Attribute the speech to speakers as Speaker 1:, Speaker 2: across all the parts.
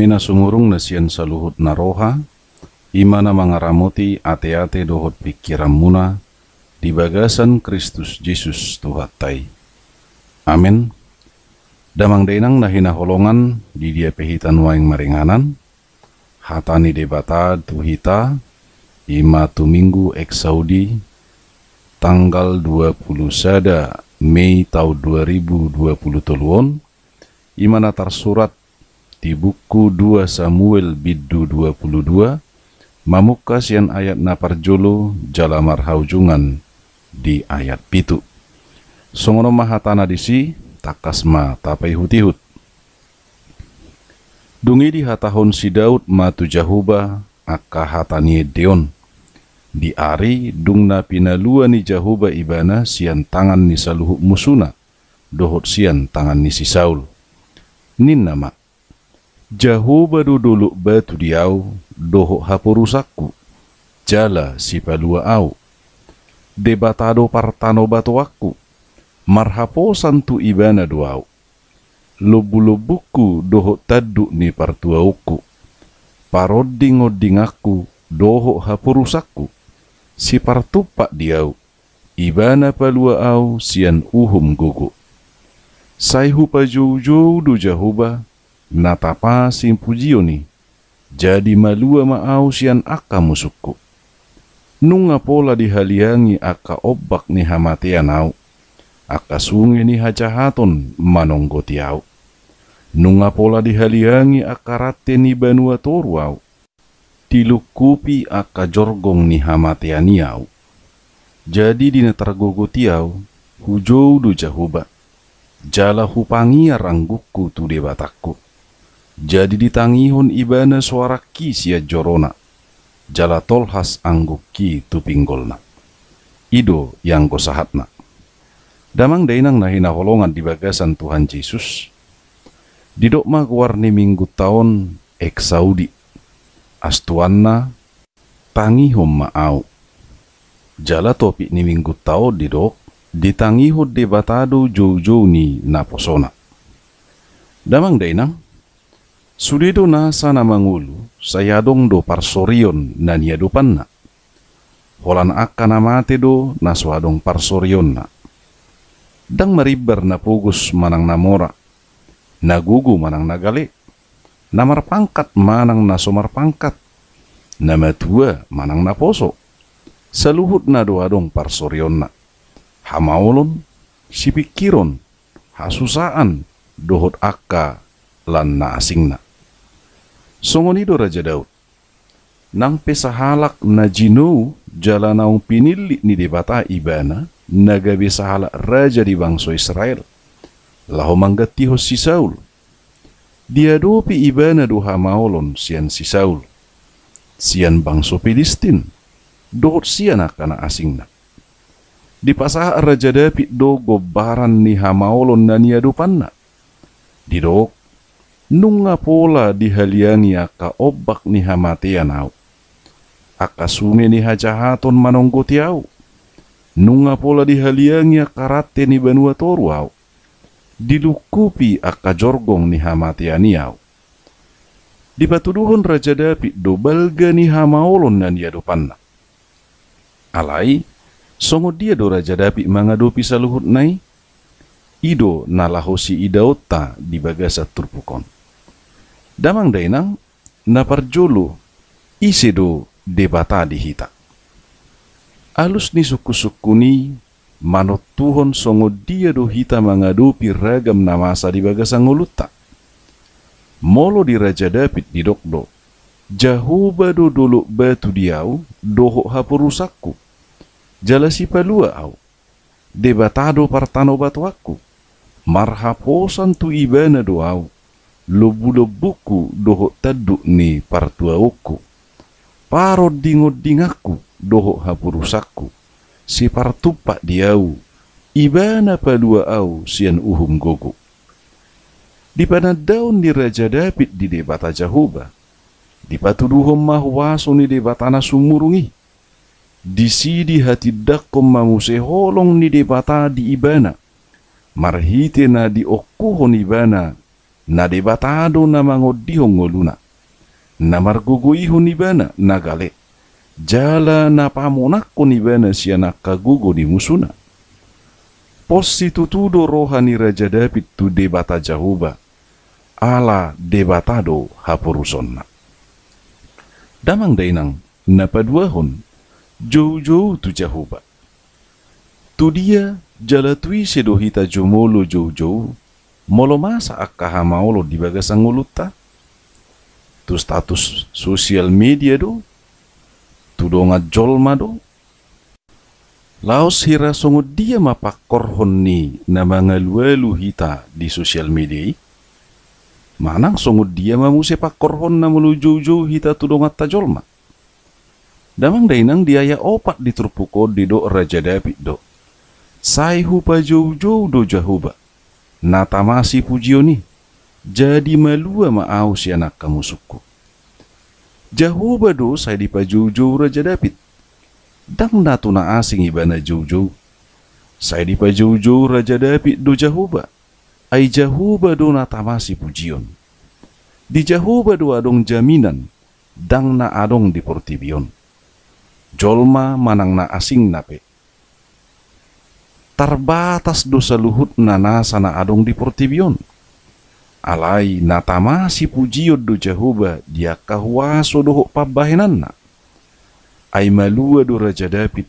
Speaker 1: na sumurung nasian saluhut naroha, imana mangaramoti ate-ate dohot pikiran muna, di bagasan Kristus Yesus Tuhatai. Amin. Damang denang nahina holongan di dia pehitan waing maringanan. Hatani debata tuhita ima tu minggu ex Saudi tanggal 20 sada Mei tahun 2020 toluon imana tersurat di buku 2 Samuel Biddu 22 mamukas yang ayat naparjulu jalamar haujungan di ayat pitu. Songono mahatana disi takasma tapai hutihut. Dungi di hatahun si Daud matu jahuba akahatani hatani deon. Di ari dungna pinalua ni jahuba ibana sian tangan ni saluhuk musuna. Dohot sian tangan ni si Saul. Nin nama. Jahuba duduluk batu diau dohok rusakku. Jala si palua au. Debatado partano batu aku marhapo santu ibana duau lobulo lobuku dohok taduk ni partuauku parodingodingaku dohok hapurusaku si partupak diau ibana palua au sian uhum gugu saihu pajoujou dujahuba. jahuba natapa simpujioni jadi malua maau sian aka musukku nunga pola dihaliangi aka obak ni au akasungeni hacahaton manonggo tiau. nunga pola dihaliangi akarate ni banua toru au aka jorgong ni hamateani au jadi di targogo tiau, hujau du jahuba jala hupangi rangguku tu debatakku jadi di ditangihun ibana suara ki sia jorona jala tolhas angguk ki tu pinggolna ido yang kosahatna Damang dainang nahina holongan di bagasan Tuhan Yesus. Didokma warni minggu tahun ek Saudi. Astuanna tangihom au. Jala topi ni minggu tau didok ditangihod de batadu juju ni naposona. Damang dainang, Sudido na sana mangulu, sayadong do parsorion na niyadupan na. Holan akka na mate do suadong parsorion na dang meriber na pugus manang namora, nagugu manang nagali, pangkat manang nasumarpangkat, namatua manang naposo, sa na na dong parsorion na, hamaulon, sipikiron, hasusaan, dohot akka, lan na asing na. Sungonido Raja Daud, nang pesahalak na jinu jalanaong pinili ni debata ibana, nagabi sahala raja di bangsa Israel. Laho manggati si Saul. Dia dopi ibana duha maulon sian si Saul. Sian bangsa Filistin. Dohut sian akana asingna. Di pasah raja dapit do gobaran ni na hamaolon dan Di Didok nunga pola dihaliania ka obak ni hamatian au. Aka sume ni hajahaton manonggo tiau. Nunga pola dihaliangnya haliangnya karate ni banua toruau. Dilukupi akka jorgong ni hamati aniau. Raja Dapi dobalga ni hamaolon nan yadopanna. Alai, songo dia do Raja Dapi mangadopi saluhut nai, ido nalahosi idaota di bagasa turpukon. Damang dainang, naparjolo, isedo debata dihita alus ni suku-suku ni mano tuhon songo dia do hita mangadupi ragam namasa di uluta. Molo di Raja David di Dokdo, jahuba do dulu batu diau dohok hapurusaku. Jalasi palua au, debatado partano marha Marhaposan tu ibana do au, lobu-lobuku dohok taduk ni uku. Parod dingod dingaku doho hapurusaku si partupak diau ibana padua au sian uhum gogo. di pana daun di raja David di debata jahuba di batu duhum mahwasuni debatana sumurungi di sidi hati dakkom mamuse holong ni debata di ibana marhitena di okuhon ibana na debatado na mangod di hongoluna na marguguihon ibana na gale Jala ni ibana siya nakagugo ni musuna. Pos Postitutudo rohani Raja David tu debata Jahuba, ala debatado hapurusonna. Damang dainang napaduahon, jauh-jauh tu Jahuba. Tu dia jala tui sedohita jumolo jauh-jauh, molo masa akkaha maolo di bagasang Tu status sosial media do, tudonga jolma do laos hira songo dia mapak korhon ni na mga lualu hita di sosial media manang songo dia mamuse pak korhon na jojo hita tudonga tajolma damang dainang dia ya opat di turpuko di do raja dapi do sai hupa jauh do jahuba pujio pujioni jadi malua maau si ya anak kamu sukuk. Jahu Jahubadu saidipa juju raja David. Dang natuna asing ibana juju. Saidipa juju raja David do jahuba. Ai jahuba na tamasi pujion. Di jahuba do adong jaminan. Dang na adong di portibion. Jolma manang na asing na pe. Terbatas dosa luhut nana sana adong di portibion alai natamasi pujiyuddu jahuba dia kahwasuduhu pabahinanna Raja David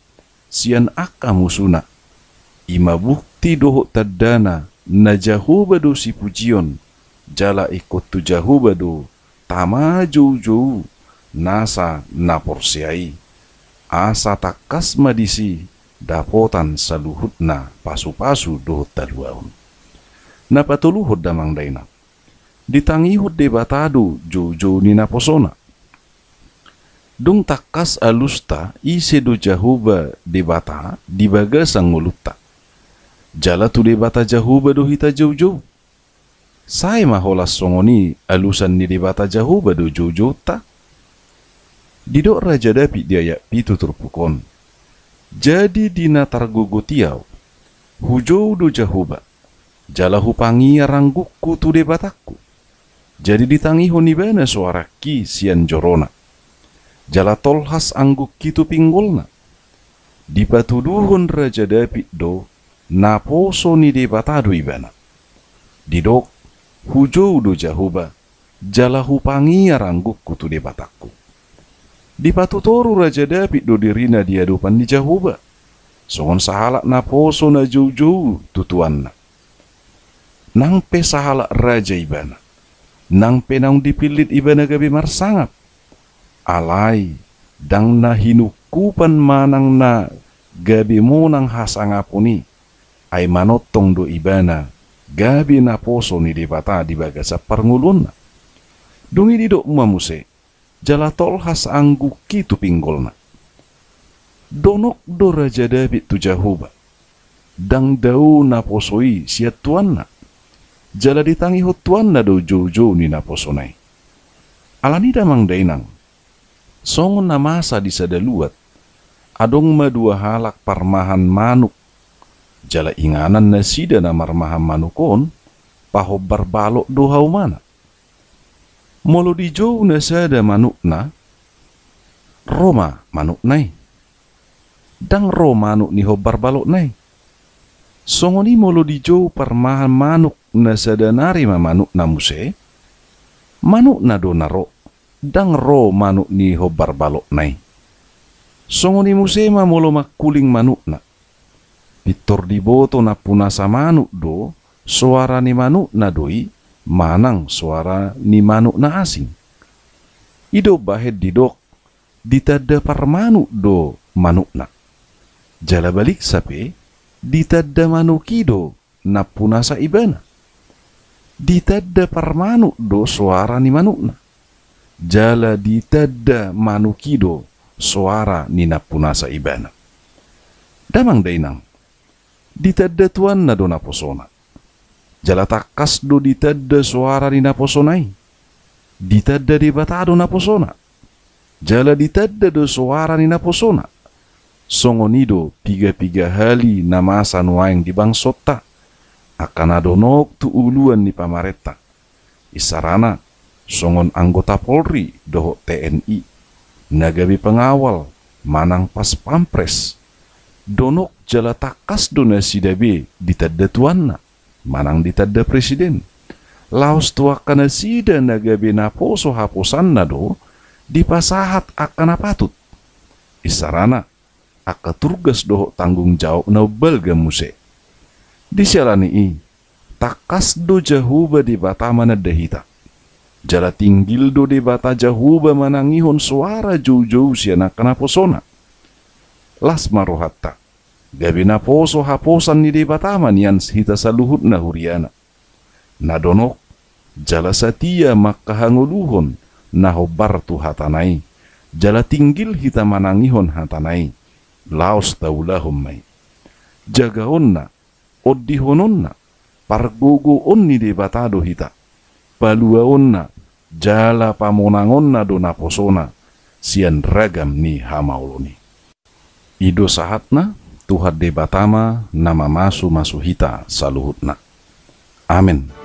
Speaker 1: sian aka musuna ima bukti dohok tadana jahuba do si pujion jala ikut tu jahuba do tama jauh nasa naporsiai asa takas madisi dapotan saluhutna pasu-pasu dohok taluaun tuluhut damang dainat de hut de batadu jojo nina posona dong takas alusta ise do jahuba de bata di baga sangolutta jala tu de bata jahuba do hita jojo sai mahola songoni alusan ni de bata jahuba do jojo ta didok raja dapi ya pitu turpukon jadi dina targogo tiau hujou do jahuba jala hupangi ranggukku tu de jadi ditangi honibana suara ki sian jorona. Jala tolhas angguk kitu pinggulna. Dipatuduhun raja dapit do, naposo ni depatadu ibana. Didok, hujo do jahuba, jala hupangi arangguk kutu depataku. Dipatutoru raja dapit do dirina diadupan di jahuba. Songon sahalak naposo na jauh-jauh tutuanna. Nang pesahalak raja ibana nang penang dipilit ibana gabi marsangap alai dang na hinukupan manang na gabi mo nang hasangapuni ay manotong do ibana gabi na poso ni dibata baga sa parngulon na dungi dido mamuse jalatol has anggu kitu na. donok do raja David tu jahuba, dang dau na posoi siat tuanna jala tangi hutuan na do jojo ni na posonai. Alanida mang dainang, songon na masa di sadaluat, adong madua halak parmahan manuk, jala inganan na sida na marmahan manukon, pahob barbalok do mana. Molo di jo na sada na, Roma manuk nai. Dang Roma manuk ni hob barbalok nai songoni molo molodijo permahan manuk nasadanari ma manuk na muse manuk na donaro dang ro manuk ni hobar balok nai songoni muse ma molo kuling manuk na pitor di boto na punasa manuk do suara ni manuk na doi manang suara ni manuk na asing ido bahed didok ditada permanuk do manuk na jala balik sape ditadda manukido kido na punasa ibana ditadda parmanu do suara ni manukna. jala ditadda manukido suara ni na punasa ibana damang dainang ditadda tuan na do na posona jala takas do ditadda suara ni na posonai ditadda debata do na posona jala ditadda do suara ni na posona songonido piga-piga hali asan waeng di bang sota akan adonok tu uluan di pamareta isarana songon anggota Polri dohok TNI nagabi pengawal manang pas pampres donok jala takas donasi dabe ditadda tuanna manang ditadda presiden laos tua kana sida nagabe naposo haposan nado dipasahat akan apatut isarana haka turgas doho tanggung jawab na belga muse. Disyalani i, takas do jahuba di bata mana dehita. Jala tinggil do di bata jahuba mana ngihon suara jauh-jauh siana kena posona. Las marohatta, na poso haposan ni di bata manian hita saluhut na huriana. donok jala satia maka na na tu hatanai. Jala tinggil hita manangihon hatanai laos taulahummai jagaunna oddihununna pargugu onni de batado hita paluaunna jala pamonangonna dona posona sian ragam ni hamauloni ido sahatna tuhat de batama nama masu masu hita saluhutna amin